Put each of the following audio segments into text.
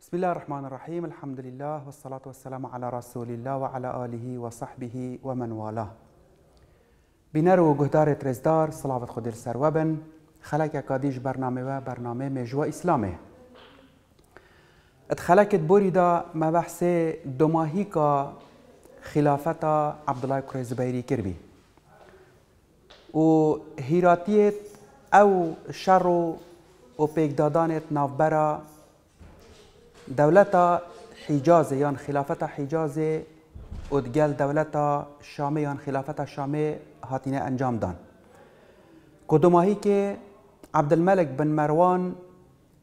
بسم الله الرحمن الرحيم الحمد لله والصلاة والسلام على رسول الله وعلى آله وصحبه ومن والاه بنرو و ترزدار صلاة خودر سروبن خلاك قديش برنامه برنامه مجوى اسلامه اتخلاك بوريدا ما بحث دماهيكا خلافة خلافت عبدالله کرزبیری كربي و هيراتيت او شرو و پیگدادانت نافبرا دولتا حجازي يان خلافتا حجازي ودقال دولتا شامي يان خلافتا شامي هاتينا انجام دان كدوماهي كي عبد الملك بن مروان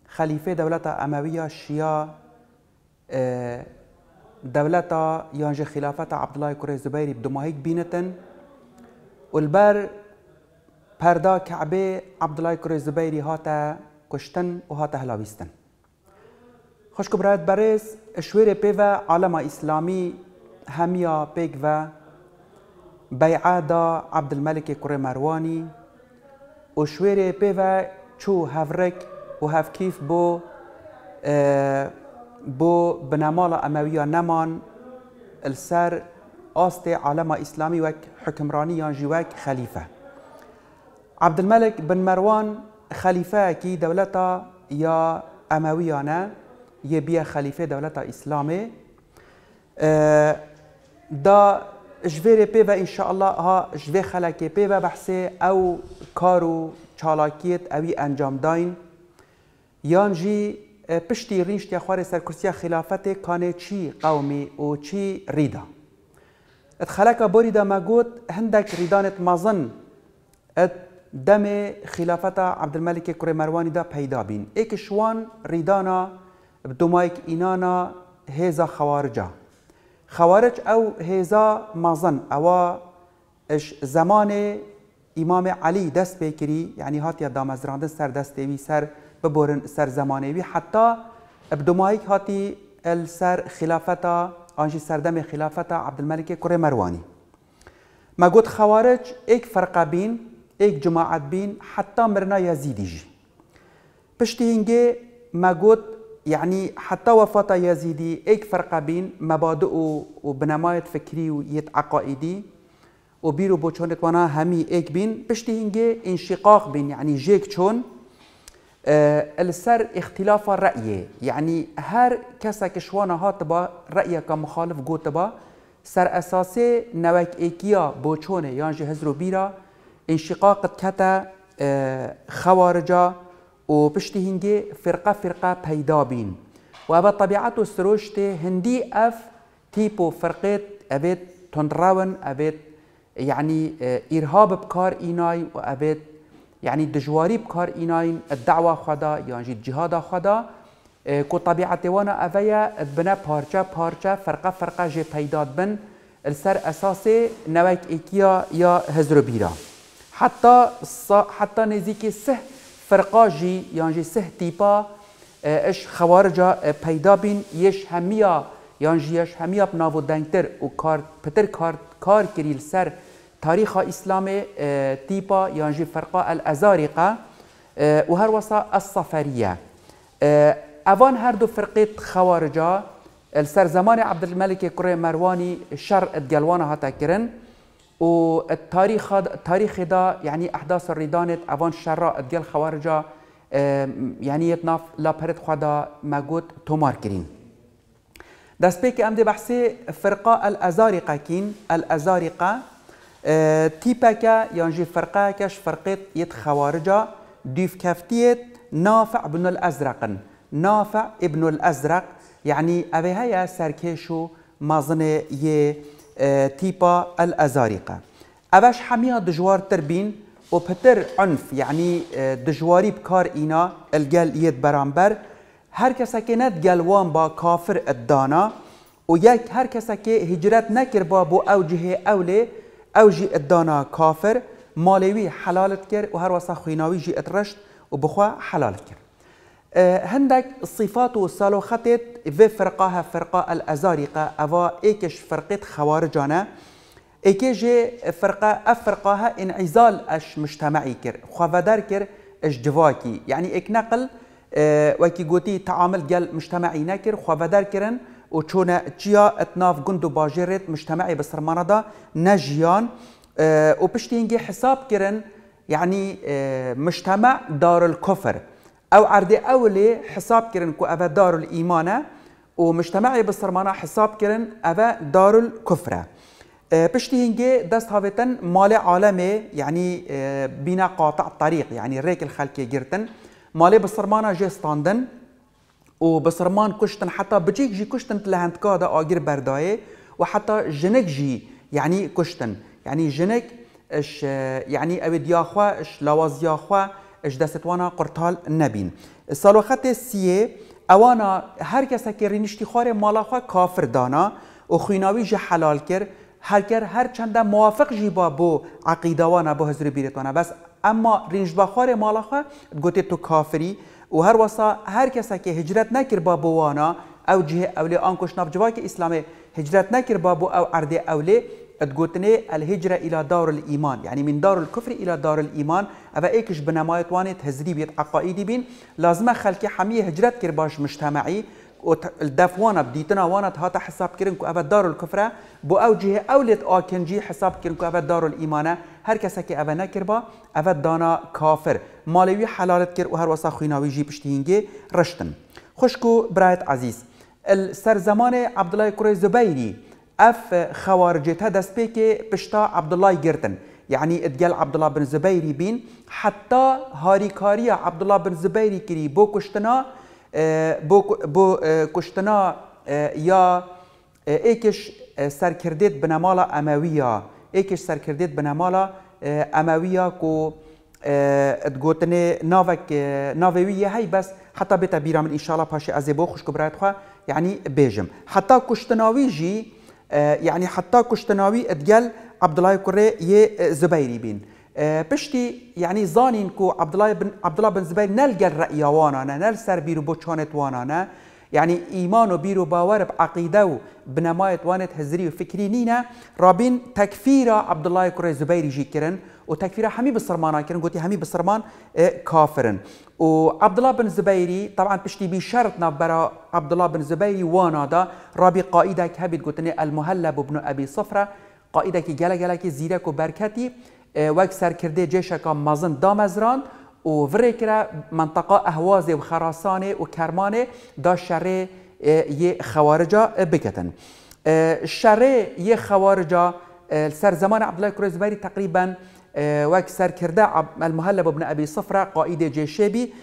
خليفة دولتا أموية شيا آه، دولتا يانجي خلافة عبد الله كوري الزبيري بدماهيك بينتن والبر پردا کعبه عبد الله کره زبیری هاتا کشتن و هاته هلاویستن خوشک برایت برز شویر پیوه عالم اسلامی همیا پیگ و بیعادا عبد الملک کره مروانی و شویر پیوه چو هفرک و هفکیف بو اه، بو بنمال امویا نمان السر آست عالم اسلامی وک حکمرانی یا جوک خلیفه عبد الملک بن مروان خلیفه کی دولتا یا امویانه یه بیا خلیفه دولت اسلامی دا جویر پی و انشاءالله ها جوی خلک پی و بحثه او کارو چالاکیت اوی انجام داین یان جی پشتی رینش یا خوار سرکرسی خلافت کانه چی قومی و چی ریدا ات خلکا بوریدا مگوت هندک ریدانت مازن ات دم خلافت عبدالملک کره مروانی دا پیدا بین ایک شوان ریدانا بدومایك إنانا هيزا خوارجا خوارج أو هيزا مازن أو اش زمان امام علي دست بكري يعني هاتيا دامزراندن سر دستيوي سر ببورن سر زمانوي حتى بدومایك هاتي السر خلافتا آنجي سردم خلافتا عبد الملك كوري مرواني ما قلت خوارج ايك فرقه بين ايك جماعت بين حتى مرنا يزيدي جي پشتی هنگه ما گوت يعني حتى وفاة يزيدي ايك فرقة بين مبادئ وبنمايت فكري ويت عقائدي وبيرو بوچونك وانا همي ايك بين بشتي هنجي انشقاق بين يعني جيك تشون آه السر اختلاف الرأي يعني هر كسا كشوانا هاتبا رأي كمخالف قوتبا سر اساسي نوك ايكيا بوچونه يانجي هزرو بيرا انشقاق كتا آه خوارجا و پشتی هنگی فرقه فرقه پیدا بین و با طبیعت و سروشت هندی اف تیپو فرقت ابد تندراون ابد يعني آه، إرهاب بكار إيناي وأبد يعني دجواري بكار إيناي الدعوة خدا يعني الجهاد خدا آه، كو طبيعة وانا أفيا بنا بارشا بارشا فرقة فرقة جي بيداد بن السر أساسي نواك إكيا يا هزرو بيرا حتى حتى نزيكي سه فرقاجي يانجي سه تيبا اه، اش خوارجا اه، پیدا بین یش همیا یان جیش همیا بناو دنگتر و کار پتر کار کار کریل سر تاریخ اسلام اه، تیپا یان فرقا الازارقه و هر وصا الصفریه اوان هر دو فرقه خوارجا السر زمان عبد الملك كري مرواني شر ادقلوانا هتا كرن والتاريخ التاريخ هذا يعني احداث الريدانت افان شرا ديال خوارجا يعني يتناف لا برد خدا ماجوت تومار كرين دست سبيكي ام دي بحثي فرقه الازارقه كين الازارقه آه، تيباكا ينجي فرقه كش فرقه يت خوارجا ديف كافتيت نافع بن الازرق نافع ابن الازرق يعني ابي هيا سركيشو مازن يه تيبا الأزارقة أباش حميها دجوار تربين وبتر عنف يعني آه، دجواري بكار إنا الجال يد برامبر هر کسا که ند گلوان با كافر الدانا و یک هر کسا هجرت نكر با بو اوجه اوله اوجی الدانا كافر مالوی حلالت کر و هر واسا خویناوی جی اترشت و بخوا حلالت کر أه، هندك الصفات وصالو خطت في فرقاها ها فرقة الأزارقة أفا إيكش فرقة خوارجانا إيكيجي فرقة أفرقاها ها انعزال أش مجتمعي كر خوافدار كر أش جواكي يعني إيك نقل أه وكي قوتي تعامل جل مجتمعي ناكر خوافدار كرن وشونا جيا اتناف قندو باجرت مجتمعي بسرمانا دا نجيان أه وبشتينجي حساب كرن يعني أه مجتمع دار الكفر او عرضي اولي حساب كرن كو افا دار الايمانه ومجتمعي بالسرمانه حساب كرن افا دار الكفره بشتي آه، هنجي دست هافتن مال عالمي يعني آه، بنا قاطع طريق يعني ريك الخلكي جرتن مالي بسرمانا جي ستاندن و كشتن حتى بجيك جي كشتن تلهند كادا اجر برداي وحتى جنك جي يعني كشتن يعني جنك اش يعني آه، اوي دياخوا اش لواز دياخوا اش دەستوانە قورتال نەبین. ساڵۆخەتێ سیێ ئەوانە هەر کەسەکی ڕینیشتی خوارێ ماڵاخوا کافردانا و خویناوی ژە حەلال کرد هەرکەر هەر چەندە موافق ژیبا بۆ عقیداوانە بۆ هەزر بیرێتوانە بەس ئەمما ڕنجباخوارێ ماڵاخوا گوتێت تو کافری و هەروەسا هەر کەسەکی هجرەت نەکردبا بۆوانە ئەو جێ ئەولێ ئەن کوشنابجوواکە ئیسلامی هجرەت نەکردبا بۆ ئەو ئەردێ ئەولێ تقوتني الهجرة إلى دار الإيمان يعني من دار الكفر إلى دار الإيمان أبا إيكش بنمايت واني تهزري بيت عقائدي بين لازم خلكي حمية هجرات كير باش مجتمعي الدف وانا بديتنا وانا هاتا حساب كرنكو أبا دار الكفرة بو أو جهة أولت آكنجي حساب كرنكو أبا دار الإيمانة هر کسی که اوه نکربا اوه دانا کافر مالوی حلالت کر و هر واسه خویناوی جی پشتینگی رشتن خوشکو برایت عزیز سر زمان عبدالله کره زبیری اف خوارجته دست پێکێ پشتا عبدڵای گرتن یعنی ئەدگەل عبدڵا بن زبەیری بین حتا هاریکاریە عبدڵا بن زبەیری کری بۆ کوشتنا بۆ کوشتنا یا ئێکش سەرکردێت بنەماڵە ئەمەویە ئێکش سەرکردێت بنەماڵە ئەمەویە و دگوتنێ ناوێویە هەی بەس حتا بێتە بیرا من ئیشاڵە پاشی ئەزێ بۆ خوشک برایەتخوا یعنی بێژم حتا کوشتناوی ژی آه، يعني حتى كشتناوي کوشتناوی ادگل عبدالله کره یه آه، زبیری بین پشتی آه، یعنی يعني زانین عبد الله بن عبد الله بن زبير نلقى الرأي وانا نل سر بیرو وانا يعني ايمان وبيرو باور بعقيدة بنماية بنمای هزري وفكري نينا رابين تكفير عبد الله كوري کره جي كرن وتكفير حمي تکفیر همی بسرمان کرن آه، گوتی همی بسرمان کافرن و عبدالله بن زبيري طبعا بشتي بشرط نبرا عبد الله بن زبيري وانا دا رابي قائده كهبت هبید المهلب ابن أبي صفره قائده كي جلا جلا كي زيرك و وكسر آه، وک جيشك جشکا مازن دامزران وفري كرا منطقة خراسان و کرمان دا شر ی خوارجا بكتن شر ی خوارجا سر زمان عبد الله کرزبری تقريبا وك سر کرده المهلب ابن أبي صفرة قائد بي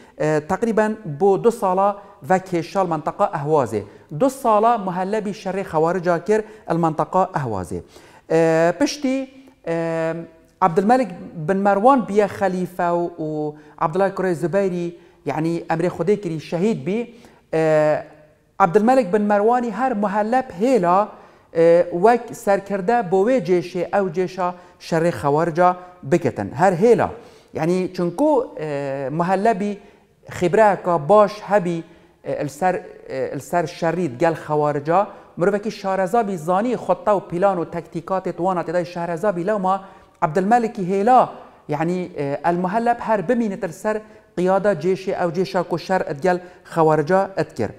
تقريبا بو دو سالة وكيشال منطقة أهوازي دو سالا مهلبي شر خوارجا کر المنطقة أهوازي بشتي عبد الملك بن مروان بيا خليفة وعبد الله الكري الزبيري يعني أمري خديكري الشهيد بي بي آه، عبد الملك بن مروان هر مهلب هيلا آه، وك سركردا بوي جيش او جيشا شر خوارجا بكتن هر هيلا يعني چونكو آه، مهلبي خبره باش هبي السر السر شريد قال خوارجا مروكي شارزابي زاني خطه و بلان و تكتيكات توانا تداي شارزابي لو ما عبد هيلا يعني آه، المهلب هرب من السر قيادة جيش أو جيشا كشر ديال خوارجا أذكر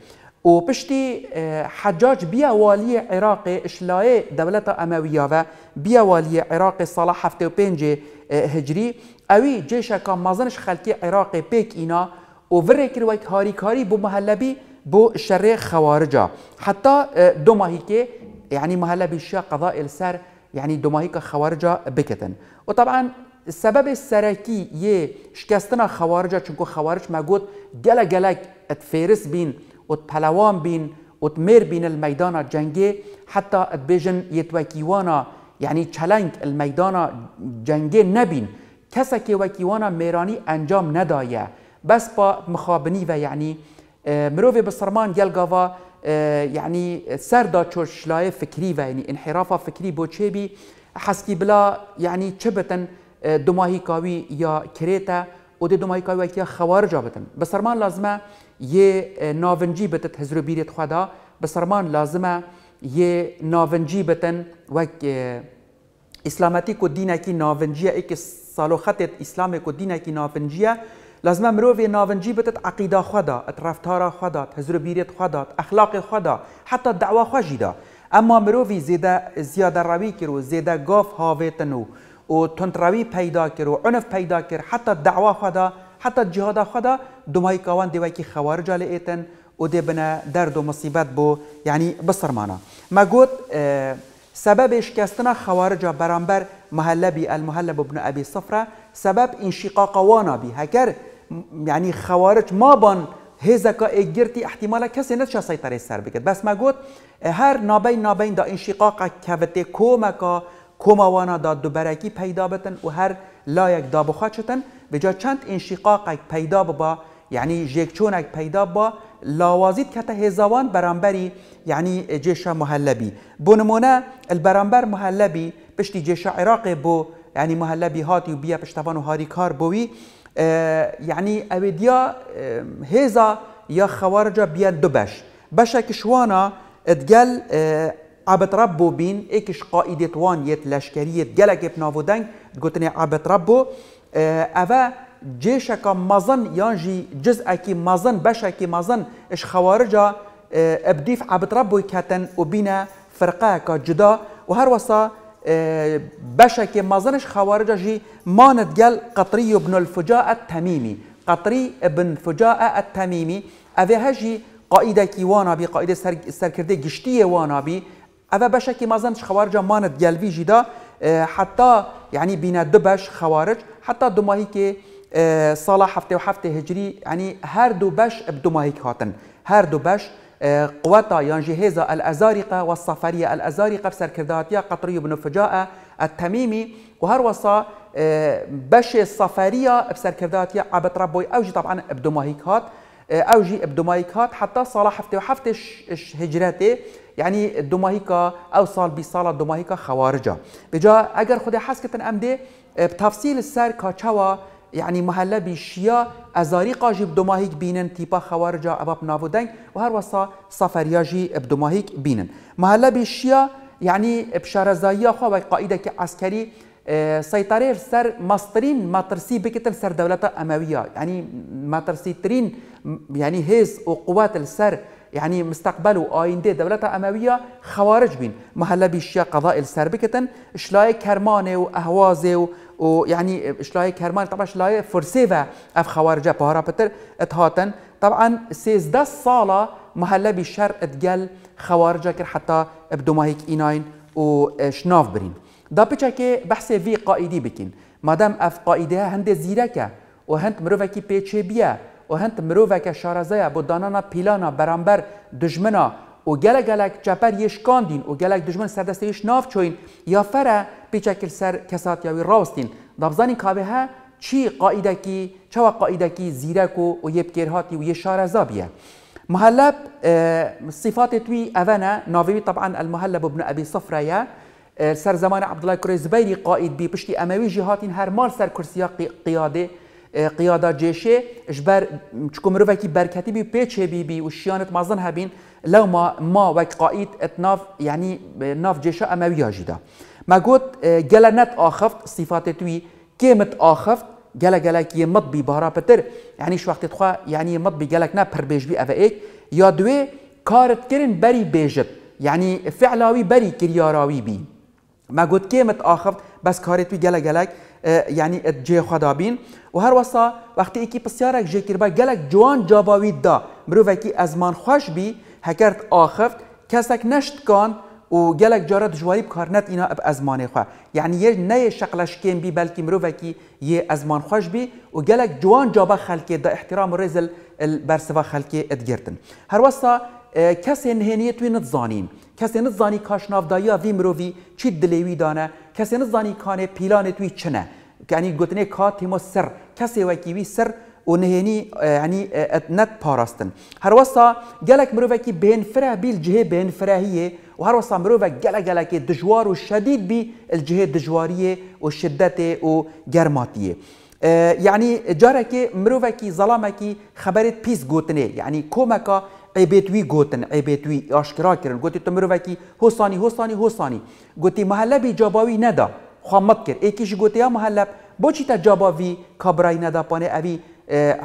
وبشتي آه، حجاج بيا والي عراقي اشلاي دولتا امويه بيا والي عراقي صلاح بينجي آه، هجري اوي جيشا كان مازنش خلقي عراقي بيك إنا و وريكر ويك هاري كاري بو مهلبي بو شر خوارجا حتى دوما هيك يعني مهلبي شا قضاء السر يعني دماهیک خوارجا بكتن وطبعا السبب السراكي يي شكاستنا خوارجا چونكو خوارج ما گله گلک ات اتفيرس بين ات بين بین بين الميدان بین حتى اتبجن حتی يعني چلنك الميدان یعنی نبين المیدان جنگی نبین کسی انجام ندايا بس با مخابني و يعني اه، مروفي بسرمان گلگاوا يعني سردا چورشلای فکری و یعنی انحرافا فکری بو چه بی حسکی بلا یعنی چه بتن دماهی کاوی یا کریتا او دی دماهی کاوی یا خوارجا بتن بسرمان لازمه یه ناونجی بتت هزرو بیرت خدا بسرمان لازمه یه ناونجی بتن وک اسلامتی کو دینه کی ناونجیه ایک سالو خطت اسلام کو دینه کی ناونجیه لازم مروفی ناونجی بتت عقیده خدا رفتار خدا هزر بیرت خدا اخلاق خدا حتی دعوا خوجیدا اما مروفی زیده زیاده روی کرو زیده گاف هاویتنو و تندروی پیدا کرو عنف پیدا کر حتی دعوا خدا حتی جهاد خدا دمای کوان دیوای کی خوارج الیتن و دی بنا درد و مصیبت بو یعنی بسرمانا ما گوت اه، سبب شکستن خوارجا برانبر مهلبی المهلب ابن ابي صفره سبب انشقاق وانا بی یعنی یعنی خوارج ما بان هزکا اگرتی احتمالا کسی نتشه سیطره سر بکت. بس ما گوت هر نابین نابین دا انشقاق کوته کومکا کوموانا وانا دا دوبرکی پیدا بتن و هر لایک دا بخواد به جا چند انشقاق یعنی پیدا با یعنی جیکچونک پیدا با لاوازید کته هزوان برانبری یعنی جیشا محلبی بنمونه البرانبر محلبی پشتی جیشا عراق بو يعني مهلبي هاتي وبيا بیا پشتوان كار بوي يعني یعنی اویدیا هیزا اه، خوارجا بيا دبش باشا بشا کشوانا اه، عبد ربو بين ايكش قائدة وان يت لشكرية جلك بنافو دنك تقولتني عبد ربو افا اه، جيشك مزن يانجي جزءك مزن بشك مزن اش خوارجا ابديف عبد ربو كاتن وبينا فرقاك جدا وهروسا ما ظنش خوارج جي ما نتقل قطري بن الفجاء التميمي قطري بن فجاء التميمي هذا هجي قائدة كي بي قائدة سركردة قشتية وانابي أفا بشكي مازنش خوارجا ما نتقل في جدا حتى يعني بين دبش خوارج اه، حتى دماهي كي صالة حفتة وحفتة هجري يعني هر دو بش بدماهيك اه، هاتن هر دو بش قوتا يان هيزا الأزارقة والصفرية الأزارقة بسركرداتيا قطري بن فجاء التميمي وهر وصا آه، باش الصفرية بسركرداتيا عبد ربوي أوجي طبعا بدماهيك هات آه، أوجي بدماهيك هات حتى صلاح حفتي وحفتي هجراتي يعني دماهيكا أو صال بي صالة دماهيكا خوارجا بجا أجر خدي حسكتن أمدي آه، بتفصيل السر كاتشوا يعني محله بشيا ازاري قاجی بدماهیک بينن تیپا خوارجا اباب ناودنگ و هر وسا سفرياجي جی بينن بینن بشيا يعني بشار زايا خوا و قائده که عسکری اه، سيطره سر مصرين ماترسي بكتل سر دولة أموية يعني ماترسي ترين يعني هيز وقوات السر يعني مستقبل وآيندة دولة أموية خوارج بين محل الشيا قضاء السر بكتن شلاي كرمانة وأهوازة و يعني شلاي كرمان طبعا شلاي فرسيفا اف خوارجا بهارا بتر اتهاتن طبعا سيزدا صالة مهلا بالشر اتقل خوارجا كر حتى ابدو ما هيك ايناين شناف برين دا بيتشاكي بحسي في قائدي بكين مادام اف قائدها هند زيركه وهند مروفاكي بيتشي بيا و هند مروفك شارزايا بودانانا بيلانا برامبر دجمنا و گلک گلک چپر یش کاندین و گلک دشمن سر یش ناف چوین یا فره پیچکل سر کسات یاوی راستین دبزانی کابه ها چی قائده کی چوا قائده کی زیرک و یب کرهاتی و یه شارزابیه محلب اه، صفات توی أفانا ناویوی طبعا المحلب ابن ابی صفرة اه، سر زمان عبدالله کرزبیری كريزبيري قائد بي بشتي أموي جهات هر مال سر كرسيا قيادة قيادة جيشي جبر چكو مروفاكي بركاتي بي بيچه بي بي وشيانت مازن هبين لو ما ما وك قائد اتناف يعني ناف جيشا اموية جدا ما قوت جلا نت آخفت صفاتي توي كيمت آخفت جلا جلا كي مط بي بارا بتر يعني شو وقت تخوا يعني مط بي جلك نا بربيج بي افا ايك يا دوي كارت كرن بري بيجت يعني فعلاوي بري كرياراوي بي ما قلت كيمت آخفت بس كارت بي جلا جلك يعني آه، جي خدا بین و هەروەسا وقتی ئەکی پرسیارێک ژێکربا گەلک جوان جاواویدا مرۆڤێکی ئەزمان خوۆش بی هەکرد ئاخفت نشت كان و گەلک جارە دژواری بکارنەت اینا ئەب ئەزمانێ خوا یعنی ني شقلش شەقلەشکێن بی بەلکی مرۆڤێکی یە ئەزمان خوش بی و گەلک جوان جابا جابە دا احترام و ڕێزل بەرسەوە خەلکێ ئەدگرتن هەروەسا آه، کەسێ نهێنیە توی کسی نزانی کاشنافدایی وی مروی چی دلیوی دانه کسی نزانی کانه پیلان توی چنه یعنی گوتنه کا تیمو سر کسی وکی وی سر و نهینی یعنی اتنت پاراستن هر وسا گلک مروی کی بین فره بیل جهه بین فرهیه و هر وسا مروی گلک گلک دجوار و شدید بی الجهه دجواریه و شدت و گرماتیه یعنی جارکی مروی کی ظلامکی خبرت پیس گوتنه یعنی کومکا عیبت وی گوتن عیبت وی آشکرا کردن گوتی تو مروکی حسانی حسانی حسانی گوتی محلب جاباوی ندا خامت کرد یکیش گوتی یا محلب با چی تا جاباوی کابرای ندا پانه اوی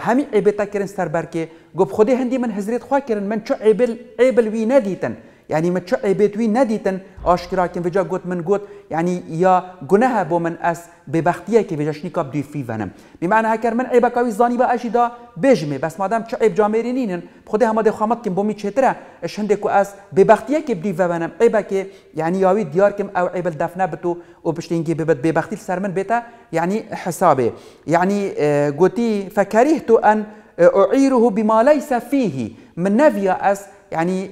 همین عیبتا کردن سر برکه گفت خودی هندی من حضرت خواه کردن من چو عیبل عیبل وی ندیتن يعني اه، اه، ما تشعي بيتوي نديتن اشكرا كن فيجا قوت من قوت يعني يا جنها بو من اس ببختيه كي فيجا شنيكا بدي في فنم بمعنى هكر من عيبا كاوي زاني با اشي دا بيجمي بس مادام تشعي بجامرينين بخدي هما دي خامت كن بومي تشترا اش هندكو اس ببختيه كي بدي فنم عيبا كي يعني ياوي ديار كم او عيب الدفنه بتو وبشتينجي ببت ببختي سر من بيتا يعني حسابي يعني قوتي فكرهت ان اعيره بما ليس فيه من نفيا اس يعني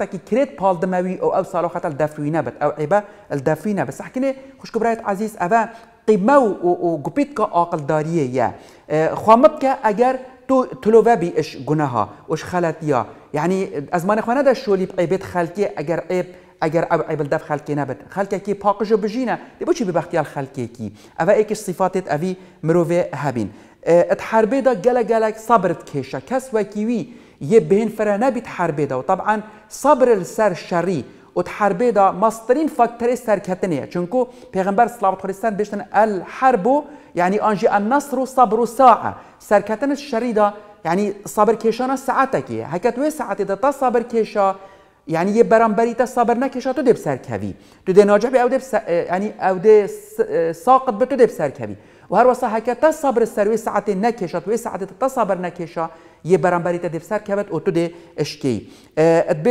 كي كريت بال دموي أو أو صالوخة الدافري بت أو عبا الدافري بس حكينا خوش خشكو عزيز أبا قيمة كا عقل دارية يا كا اگر تو تلوه بي اش گناها اش خلطیا یعنی از من خانه در شولی عیبت خلکی اگر عیب اگر عب الدف دف نبت نبد كي کی بجينا دي بوشي بچی به كي خلکی ايك اوا ایکش صفاتت اوی مروه هابين اتحربي دا گله گله صبرت كيشا كس وكيوي يبهن فرانا بتحاربه ده وطبعا طبعا صبر السر شری وتحاربه ده دا فاكتر فاکتور كتنية چونكو پیغمبر صلوات الله علیه بشتن الحرب يعني انجي النصر صبر ساعة ساعه سرکتن الشري ده يعني صبر كيشانا ساعتك هكا توي و ساعته يعني تا صبر کشا يعني یه برانبری تا صبر نکشه تو دب سرکوی تو دناجه به او دب س... یعنی او ساقط به تو دب سرکوی وهروە ساحەکە تا سابر سەروی ساعت نکشه توی سعادێت تا سابەر نەکێشە یە بەرەمبەریتە دەبسەر اشکی آه، ات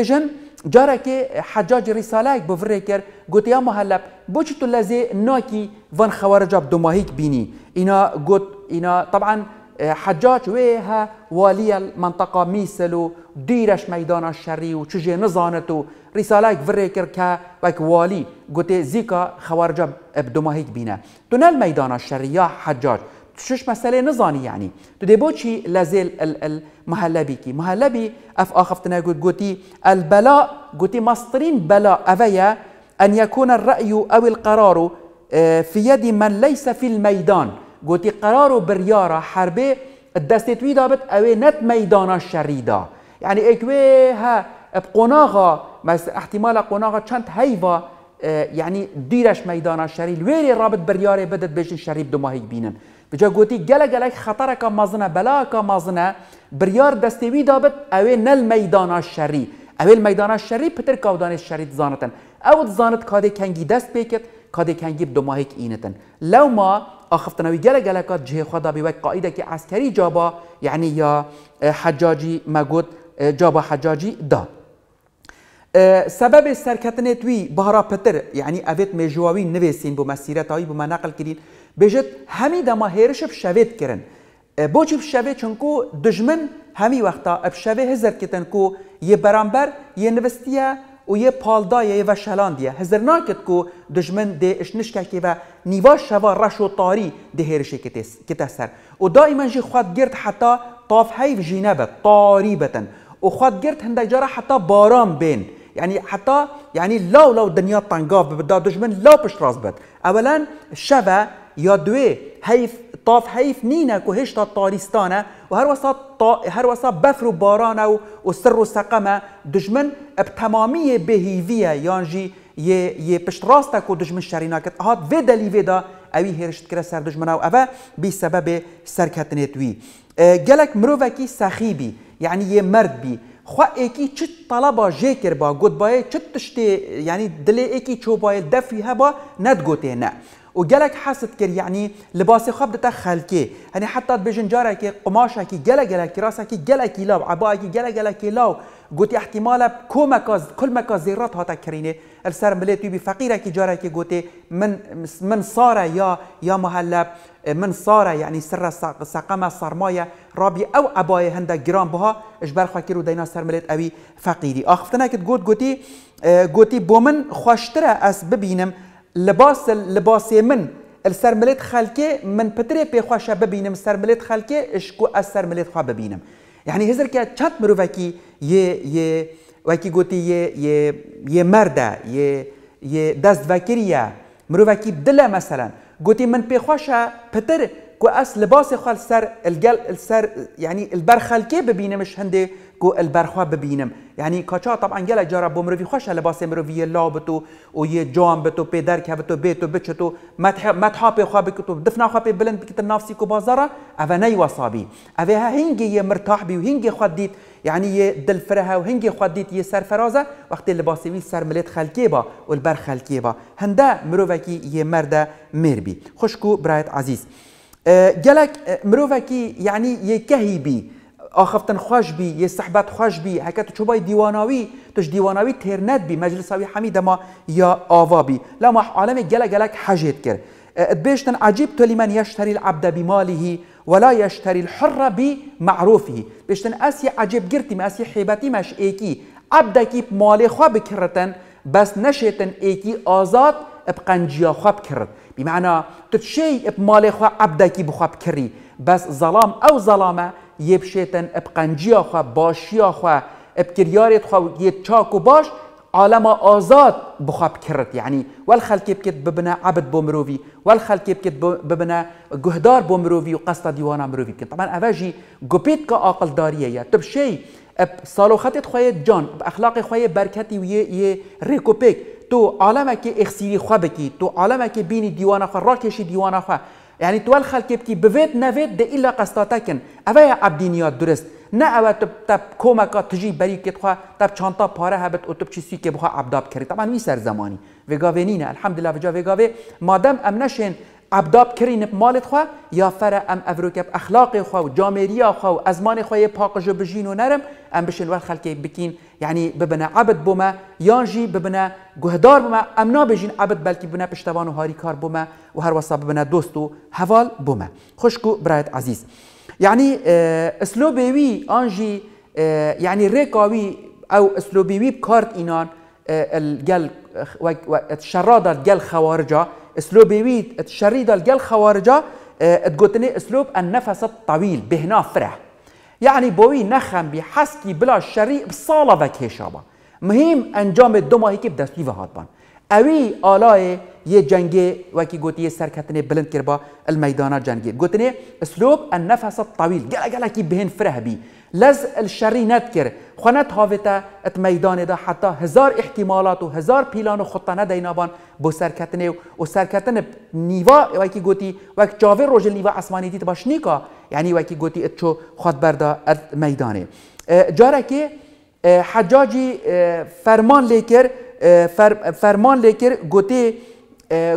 تو جارا که حجاج رساله ایک بفره کر گوت یا محلب مەهلب بۆچی تو لەزێ ناکی ڤەن خەوەرەجاب دوماهیک بینی. اینا گوت اینا طبعاً حجاج ويها والي المنطقة ميسلو ديرش ميدان الشري و چجي نزانتو رسالة فري كا وك والي قوتي زيكا خوارج بدماهيك بينا تنال ميدان الشري يا حجاج شش مسألة نزاني يعني دي بوشي لازال المهلبيكي مهلبي اف اخفتنا قوت قوتي البلاء قوتي مصطرين بلاء افيا ان يكون الرأي او القرار اه، في يد من ليس في الميدان گوتی قرار و بریارا حربه دستتوی دابت اوه نت میدانا شریدا یعنی اکوه ها مس احتمال قناغا چند هیوا يعني اه، ديرش ميدان شریل ویری رابط برياري بدت بيجن شریب دو ماهيك بينن بجا خطر قلا قلاك خطرك مازنا بلاك مازنا بريار دستوي دابت اوه نل ميدان شری اوي الميدان شری پتر کودان الشري زانتن او زانت كادي کنگی دست بيكت كادي کنگی دو ماهی اينتن لو ما آخفتنوی گله گله کاد جه خدا بی وک قاعده که عسکری جابا یعنی یا حجاجی مگود جابا حجاجی دا سبب سرکتن توی بهارا پتر یعنی اوید میجواوی نویسین بو مسیرت هایی بو منقل کرین بجد همی دما هیرش بشوید کرن بوچی بشوید چونکو دجمن همی وقتا بشوید هزر کتن کو یه برانبر یه نوستیه و یه یه و دیه هزر ناکد کو دجمن ده نشکه که و نیواش شوا رش و تاری ده هرشه کتا سر و دائما جی خواد گرد حتی طاف هیف جینبه طاری بتن و خواد گرد هندک جارا حتی بارام بین یعنی حتى یعنی لو لو دنيا طنقاف بدا دجمن لو باش راس بد اولا شوا يا دوي هيف طاف حیف نینە و هێشتا تاریستانە و هەروەسا هەروەسا بەفر و بارانە و و سر و سەقەمە دژمن ئەب تەمامیە بهیویە یانژی یێ پشتڕاستە و دژمن شەریناکرد هاات وێ دەلیێدا ئەوی هێرشتکرە سەر دژمنە و ئەوە بیسەبە بێ سەرکەتنێت وی گەلک مرۆڤێکی سەخیبی یعنی یێ مرد بی. خوێکی چ تەڵەبا ژێکرد بە گوتبایە چ تشتێ ینی دلێ ئێکی چۆبایە دەفی هەبا نەتگوتێنە. وجلك حاسد كير يعني لباس خب دتا خلكي يعني حتى بيجن كي كي قماشة جل جل راسة كي جل كي لاو عباء كي جل جل كي لاو قوتي احتمالا كل مكاز كل مكاز زيرات هاتا كريني السر مليتو بفقيرك جارك قوتي من من صار يا يا مهلب من صار يعني سر سقمة صرماية رابي او اباي هندا جرام بها اجبر خاكيرو دينا سر مليت اوي فقيري اخفتنا كت قوت قوتي قوتي بومن خوشترا اس ببينم لباس لباس من السرملت خالكي من بتري بي خوا ببينم السرملت خالكي اشكو السرملت خوا ببينم يعني هزر كا تشات مروفاكي ي ي واكي قوتي ي ي ي مردا ي ي دست فاكريا مروفاكي دلا مثلا غوتي من بي خواشا بتر كو اس لباس خال سر الجل السر يعني البر خالكي ببينه مش هندي کو البرخوا ببینم یعنی کاچا طبعا گله جارا بمروی خوش لباس مروی لابتو و یه جام بتو پدر که بتو بیتو بچتو متحا پی خواب بکتو دفنا خواب پی بلند بکتو نافسی کو بازارا او نی وصابی او ها هنگی یه مرتاح بی و هنگی خود دید یعنی یه دلفره و هنگی خود دید یه سرفرازه وقتی لباسی وی سر ملیت خلکی با و البر خلکی با هنده مروکی یه مردا میر بی خوشکو برایت عزیز اه، گلک اه، مروکی یعنی یه کهی بی آخفتن خوش بی یه صحبت خوش بی هکت چو بای دیواناوی توش دیواناوی ند بی مجلساوی حمید ما یا آوا بی لما عالم گله گلک حجت کرد اه، اه، بيشتن عجيب لمن يشتري العبد بماله ولا يشتري الحر بمعروفه بيشتن اسي عجيب قرتي ما اسي حيبتي مش ايكي عبدكي بمالي خواب بكرتن بس نشیتن ايكي آزاد بقنجيا خوا بكرت بمعنى تتشي بمالي خوا عبدكي بخواب بكري بس ظلام او ظلامه یبشتن اب قنجیا خوا باشیا خوا اب کریارت خوا یه چاک باش عالم آزاد بخواب کرد یعنی والخلق بکت ببنا عبد بومروی والخلق بکت ببنا جهدار بومروی و قصد دیوانا مروی بکت طبعا اواجی گوپیت که عقل داریه یا تبشی اب صالوختت خوی جان اب اخلاق خوی برکتی و یه, یه ریکوپیک تو عالمه که اخسیری خواه بکی تو عالمه که بینی دیوانا خواه را کشی دیوانا خواه يعني توال خلکی بکی بفيت نفيت ده إلا قسطاتا أفايا عبدينيات درست نا أوا تب تب كومكا تجي بری کت تب چانتا پارا هبت و تب چي سيكي بخوا عبداب كري طبعا وی سر زمانی وگاوه نینه الحمدلله وجا وگاوه مادم أمنشين ابداب کرین مالت خواه یا فر ام افروکب اخلاق خواه و جامعیه خواه و ازمان خواه خو پاقج بجین و نرم ام بشن ور خلکی بکین یعنی ببنه عبد بوما یانجی جی ببنه گهدار بوما ام نا بجین عبد بلکی ببنه پشتوان و هاری کار بوما و هر وصا ببنه دوست و حوال بوما خوشکو برایت عزیز يعني اه، اسلوبيوي آنجی اه، یعنی ریکاوی او اسلوبيوي اینان اه، الگل و والشرادة گل خوارجا سلوبيويت تشريد الجل خوارجا آه، تقولني اسلوب النفس الطويل بهنا فرح يعني بوي نخم بحسكي بلا شريء بصالة شابا مهم انجام الدمه هيك بدستي هاتبان اوی آلای یه جنگ وکی گوتی سرکتن بلند کر با المیدانا جنگی گوتنی اسلوب النفس الطویل گلا گلا کی بهن فره بی لز الشری ند کر خونت هاویتا ات میدان دا حتی هزار احتمالات و هزار پیلان و خطه ند اینابان بو سرکتن و سرکتن نیوا کی گوتی و جاوه روژ نیوا اسمانی دیت باش نیکا یعنی کی گوتی ات چو خود بردا ات میدانه جاره که حجاجی فرمان لیکر فرمان لكر قوتي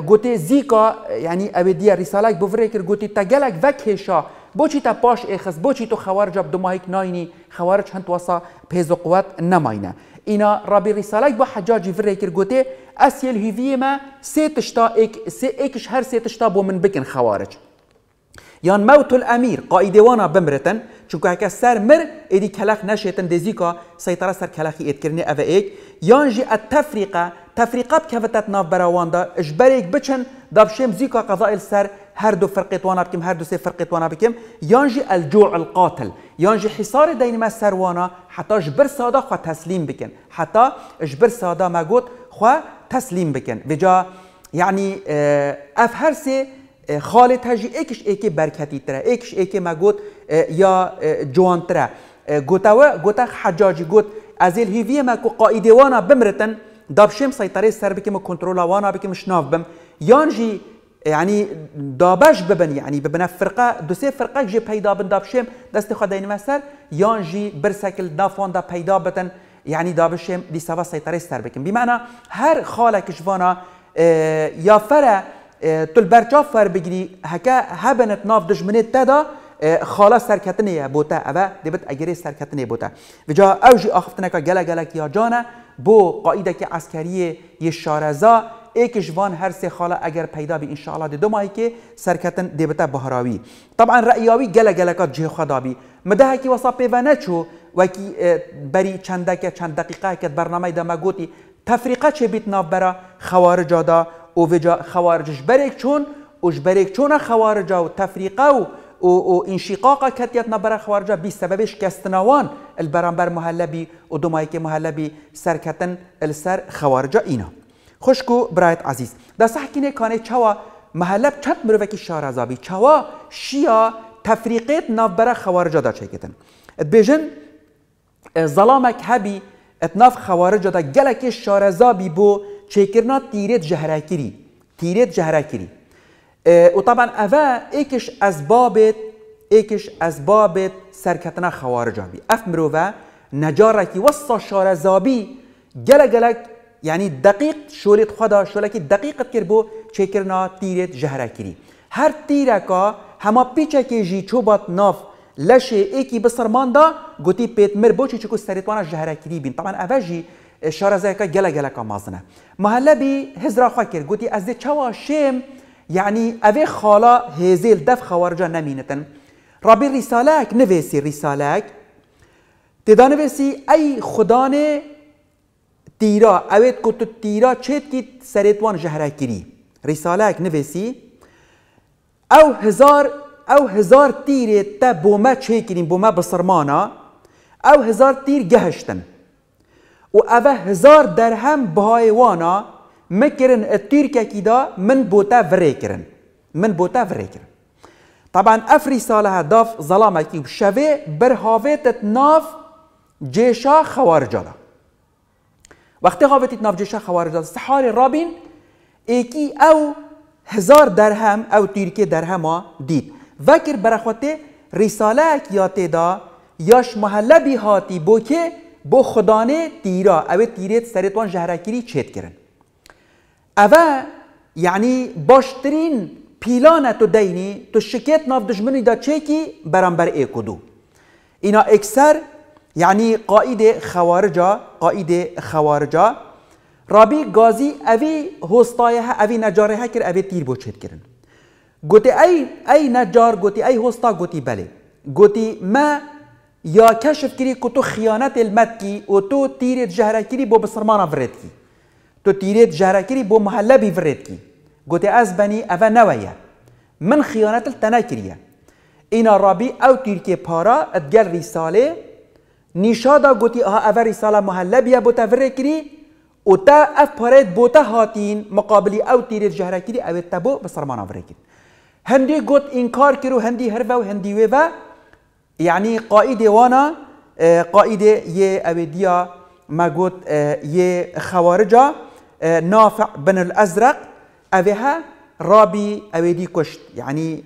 قوتي اه، زيكا يعني أبدية رسالك بفريكر قوتي تجلك وكهشا بوچی تا پاش اخس بوچی تو خوارج عبد دمایک ناینی خوارج هند وسا پیز قوت نماینه اینا رابی رسالک با حجاجی فری کر گوته اسیل هیوی ما سه تشتا اک سه هر سه تشتا بو من بکن خوارج یان موت الامیر قائد وانا بمرتن که هک سر مر ادی کلخ نشیتن دزیکا سیطره سر کلخی ادکرنی او ایک یان جی التفریقه تفریقه بکفتت ناف براواندا اجبریک بچن دابشم زیکا قضاء سر هر دو فرقة توانا بكم هر دو سي فرقة وانا یان جی الجوع القاتل جی حصار دينما وانا حتى جبر ساده خوا تسلیم بکن حتى جبر ساده ما گوت خوا تسلیم بکن بجا يعني اف هر خاله تاجی اکش اکی برکتی تره اکش اکی ما گوت یا جوان تره گوتا گوتا حجاجی گوت از الهیویه ما کو قائده وانا بمرتن دابشم سيطرة سر بكم كنترول وانا بكم شناف بم يانجي يعني دابش ببن يعني ببن فرقة دوسي فرقة جي پیدا بن دابشم دست خدا این مسر يانجي برسكل دافون دا پیدا بتن يعني دابشم لسوا سيطرة سر بكم بمعنى هر خالة كشوانا يا فرا إيه، تل برچاف فر بگیری هکا هبنت ناف دشمنی تدا إيه، خالا سرکتنیه بوتا اوه دیبت اگری سرکتنیه بوتا و جا اوجی آخفتنکا گلا گلا کیا جانا بو قاعده که عسکری یه شارزا ایکش وان هر سه خاله اگر پیدا بی انشاءالله دی دو ماهی که سرکتن دیبتا بهراوی طبعا رأیاوی گله گلکات جه خدا بی مده کی وصا پیونه چو وکی إيه، بری چندک چند دقیقه که برنامه دمگوتی تفریقه چه بیت ناف برا خوارجا دا او خوارجش برک چون اوش برک چون خوارجا و تفریقه و و انشقاق كتيت نبر خوارجا بسبب شكستناوان البرامبر مهلبي ودمايك مهلبي سركتن السر خوارجا اينا خشكو برايت عزيز دا صح كينه كانه چوا مهلب چت مروكي شهر عذابي چوا شيا تفريقات نبر خوارجا دا چيكتن بيجن ظلامك هبي اتناف خوارجا دا گلكي شهر عذابي بو چێکردنا تیرێت جەهراکیری تیرێت جەهراکیری وطبعا ئەە ئێکش ئەزبابێت ئێکش ئەزبابێت سەرکەتنا خەوارجانبی ئەف مرۆڤە نەجارێکی وەستا شارەزابی گەلە گەلک یعنی دقیق شۆلێت خدا شۆلەکی دقیقت کرد بۆ چێکردنا تیرێت جەهراکیری هەر تیرەکە هەما پیچەکێژی چۆبات ناف لەشێ ئێکی بسەرماندا گوتی پێتمر بۆچی چکو سەرێتوانە ژەهراکیری بین تامان ئەڤژی شارەزایەکە زيكا گەلە گەلەکە مازنە مەهلەبی هزرا خوا کرد گوتی ئەس دێ چاوا شێم یعنی يعني ئەوێ خاڵا هێزێل دەف خەوەرجە نەمینەتن ڕابی ریسالەک نوێسی ریسالەک تێدا نوێسی ئەی خودانێ تیرا ئەوێت کوت تیرا چێتکی سەرێتوان ژەهراگیری ریسالەک نوێسی ئەو هزار ئەو هزار تیرێت تە بۆمە چێکردین بۆمە بسرمانە ئەو هزار تیر گەهشتن و اوه هزار درهم بهای وانا مکرن الترکه کی دا من بوتا وره کرن من بوتا وره کرن طبعا افری ساله داف ظلامه کی و شوه برهاویتت ناف جیشا خوارجالا وقتی هاویتت ناف جیشا خوارجالا سحار رابین ایکی او هزار درهم او ترکه درهم دید وکر برخوته رساله اکیاته دا یاش محلبی هاتی بو که بو خدانه تیرا او تیریت سەرێتوان جهرکیری چید کردن او یعنی باشترین پیلانه تو دینی تو شکیت ناف دشمنی دا چیکی بەرامبەر ای و اینا اکثر یعنی قاید خوارجا، قائیدێ خوارجا، رابی گازی اوی هۆستایە اوی نجاره نەجارێ اوی تیر تیر بۆ کرن گوتی ای ای نجار گوتی ای هستا گوتی بله گوتی ما یا کشف کری که تو خیانت علمت کی و تو تیرید جهره کری با بسرمان ورد کی تو تیرید جهره کری با محله بی ورد کی گوتی از بنی اوه نویه من خیانت التنه کریه اینا رابی او تیرک پارا ادگل رساله نشادا گوتی ها اوه رساله بیا بوتا ورد کری و تا اف پارید بوتا هاتین مقابلی او تیرید جهره کری او تبو بسرمان ورد کری هندی گوت انکار کرو هندی هرفه و هندی ویوه يعني قائد وانا آه، قائد يه أبديا ما قلت آه، يه خوارجا آه، نافع بن الأزرق أبيها رابي أبدي كشت يعني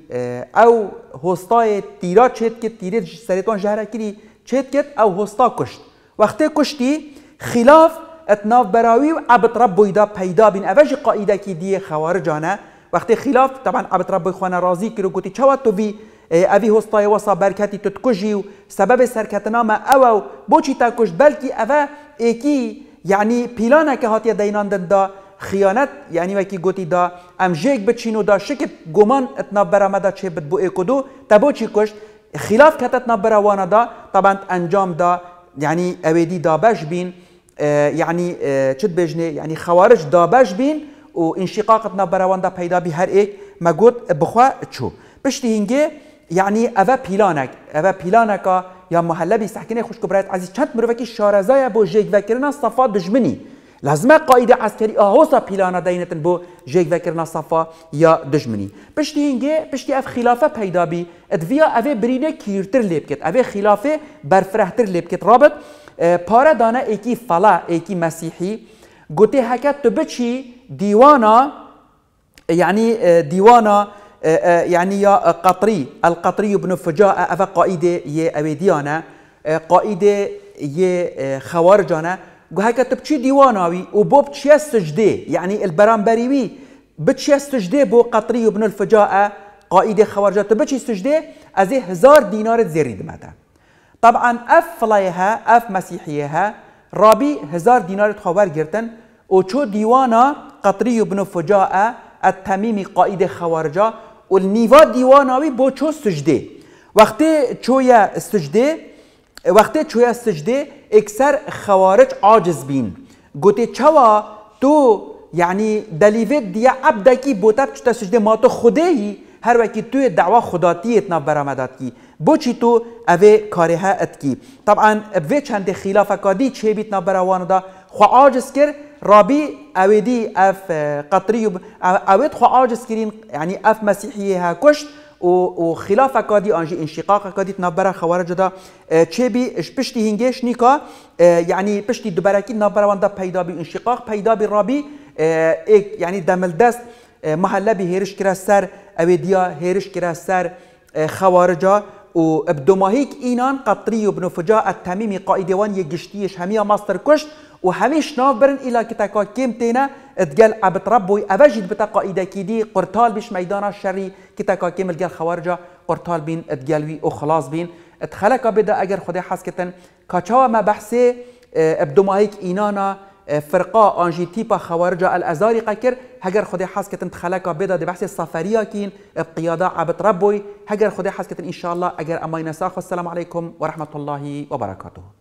أو هوستاي تيرا شهد كت تيرا سريتون جهرة كري شهد كت أو هوستا كشت وقت كشتي خلاف اتناف براوي وعبد ربو يدا پیدا بين أفجي قائدة كي دي خوارجانا وقت خلاف طبعا عبد ربو خوانا رازي كرو قلت تو بي اوی هستای وسا برکتی تو تکجی و سبب سرکتنا ما او بوچی تا کشت بلکی او ایکی یعنی پیلانه که هاتیه دیناندن دا خیانت یعنی وکی گوتی دا ام جیک بچینو دا شکت گمان اتنا برامدا چه بد بو ایکودو تا بوچی کشت خلاف کتتنا بروانا دا طبعا انجام دا یعنی اویدی دا بش بین یعنی چت بجنه یعنی خوارج دا بش بین و انشقاقتنا براوان دا پیدا بی هر ایک مگود بخوا چو پشتی هنگه يعني أبا بيلانك أبا بيلانك يا مهلبي بیستحکینه خوش كبرات عزيز چند مروكي شارزايا بو جيك وكرنا صفا دجمني لازمه قايدة عسكري اهوسا بيلانا دينتن بو جيك وكرنا صفا يا دجمني بشتي هنجي بشتي اف خلافه پیدا بي ادفيا اف برينه كيرتر لبكت اف خلافه برفرهتر لبكت رابط اه، پارا دانا ايكي فلا ايكي مسيحي قوتي هكا تبچي ديوانا يعني اه، ديوانا آه، آه، يعني يا قطري القطري بن فجاء أفا قائده يا أبيديانا آه، قائده يا خوارجانا قو هكا تبتشي ديواناوي وبوب و بو يعني البرامبريوي بتشي البرانبریوی بو قطري بن الفجاء قائد خوارجا تو بچی أزي هزار دينار زیری دمتا طبعا اف فلايها اف مسيحيها رابي هزار دينار تخوار جرتن و ديوانا قطري بن فجاء التميمي قائد خوارجا و نیوا دیواناوی بو چو سجده وقتی چویا سجده وقتی چویا سجده اکثر خوارج عاجز بین گوته چوا تو یعنی دلیوه دیا عبدکی بوتب چتا سجده ما تو خوده هی هر وکی توی دعوا خداتی اتنا برامداد کی بو چی تو اوه کاره ها ات کی طبعا اوه چند خلاف کادی چه بیتنا براوان دا خو عاجز کرد رابي اويدي اف آه، قطري اوي خو ارج سكرين يعني اف مسيحي ها كشت وخلاف اكادي انجي انشقاق كادي تنبرا خوارج دا آه، تشيبي اش بشتي هنجيش نيكا آه، يعني بشتي دبركي نبرا وندا پیدا بي انشقاق پیدا بي رابي اك يعني دمل دست محله بي هيرش كرا سر هيرش كرا سر خوارجا و ماهيك اينان قطري بن فجاء التميمي قائدوان يجشتيش هميا ماستر كشت وهميش نافبرن إلى كتاكا كيمتينا عبت عبتربوي أبجد بتاقا إيدا كيدي قرطال بيش ميدانا الشري كتاكا كيم الجال خوارجا قرطال بين تقالوي وخلاص بين اتخلقا بدا أجر خدي حسكتن كاتشاوا ما بحسي آه، بدمايك إنانا آه، فرقا انجي تيبا خوارجا الازاري قكر هجر خدي حاسكتن تخلقا بدا دي بحث السفرية كين بقيادة عبت ربوي هجر خدي حاسكتن ان شاء الله اجر اماينا ساخ والسلام عليكم ورحمة الله وبركاته